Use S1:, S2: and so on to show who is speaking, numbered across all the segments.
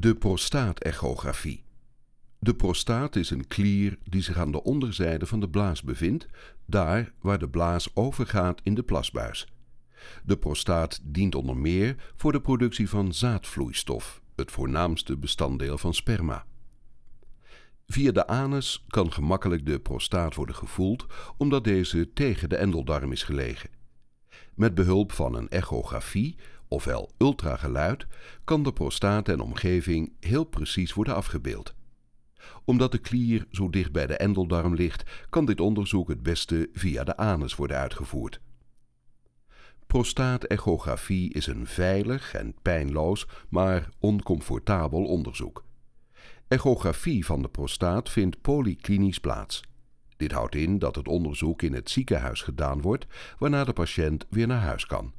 S1: De prostaatechografie. De prostaat is een klier die zich aan de onderzijde van de blaas bevindt, daar waar de blaas overgaat in de plasbuis. De prostaat dient onder meer voor de productie van zaadvloeistof, het voornaamste bestanddeel van sperma. Via de anus kan gemakkelijk de prostaat worden gevoeld omdat deze tegen de endeldarm is gelegen. Met behulp van een echografie ofwel ultrageluid, kan de prostaat en omgeving heel precies worden afgebeeld. Omdat de klier zo dicht bij de endeldarm ligt, kan dit onderzoek het beste via de anus worden uitgevoerd. Prostaatechografie is een veilig en pijnloos, maar oncomfortabel onderzoek. Echografie van de prostaat vindt polyklinisch plaats. Dit houdt in dat het onderzoek in het ziekenhuis gedaan wordt, waarna de patiënt weer naar huis kan.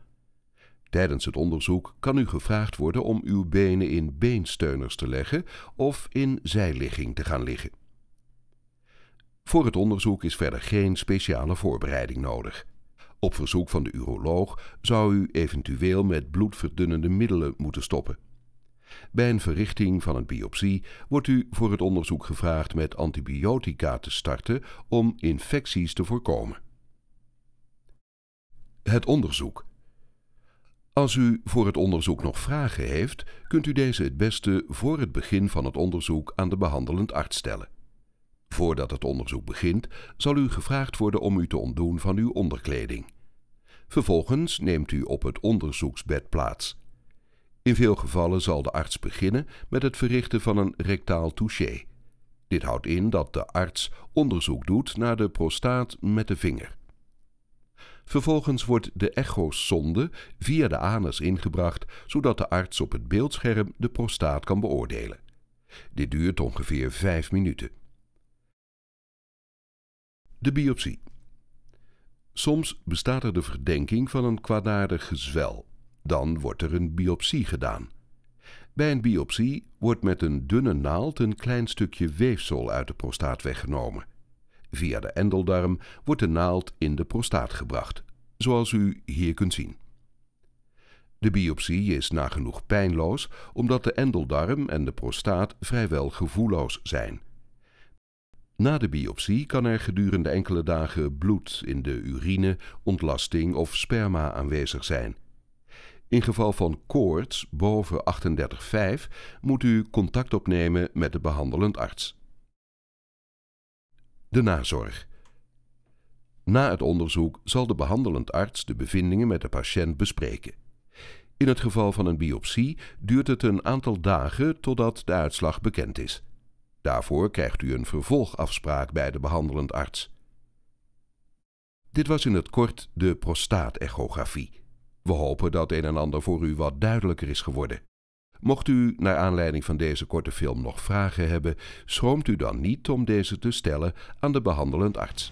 S1: Tijdens het onderzoek kan u gevraagd worden om uw benen in beensteuners te leggen of in zijligging te gaan liggen. Voor het onderzoek is verder geen speciale voorbereiding nodig. Op verzoek van de uroloog zou u eventueel met bloedverdunnende middelen moeten stoppen. Bij een verrichting van een biopsie wordt u voor het onderzoek gevraagd met antibiotica te starten om infecties te voorkomen. Het onderzoek als u voor het onderzoek nog vragen heeft, kunt u deze het beste voor het begin van het onderzoek aan de behandelend arts stellen. Voordat het onderzoek begint, zal u gevraagd worden om u te ontdoen van uw onderkleding. Vervolgens neemt u op het onderzoeksbed plaats. In veel gevallen zal de arts beginnen met het verrichten van een rectaal touché. Dit houdt in dat de arts onderzoek doet naar de prostaat met de vinger. Vervolgens wordt de echosonde via de anus ingebracht, zodat de arts op het beeldscherm de prostaat kan beoordelen. Dit duurt ongeveer 5 minuten. De biopsie. Soms bestaat er de verdenking van een kwaadaardig gezwel. Dan wordt er een biopsie gedaan. Bij een biopsie wordt met een dunne naald een klein stukje weefsel uit de prostaat weggenomen. Via de endeldarm wordt de naald in de prostaat gebracht, zoals u hier kunt zien. De biopsie is nagenoeg pijnloos omdat de endeldarm en de prostaat vrijwel gevoelloos zijn. Na de biopsie kan er gedurende enkele dagen bloed in de urine, ontlasting of sperma aanwezig zijn. In geval van koorts boven 38,5 moet u contact opnemen met de behandelend arts. De nazorg. Na het onderzoek zal de behandelend arts de bevindingen met de patiënt bespreken. In het geval van een biopsie duurt het een aantal dagen totdat de uitslag bekend is. Daarvoor krijgt u een vervolgafspraak bij de behandelend arts. Dit was in het kort de prostaatechografie. We hopen dat een en ander voor u wat duidelijker is geworden. Mocht u naar aanleiding van deze korte film nog vragen hebben, schroomt u dan niet om deze te stellen aan de behandelend arts.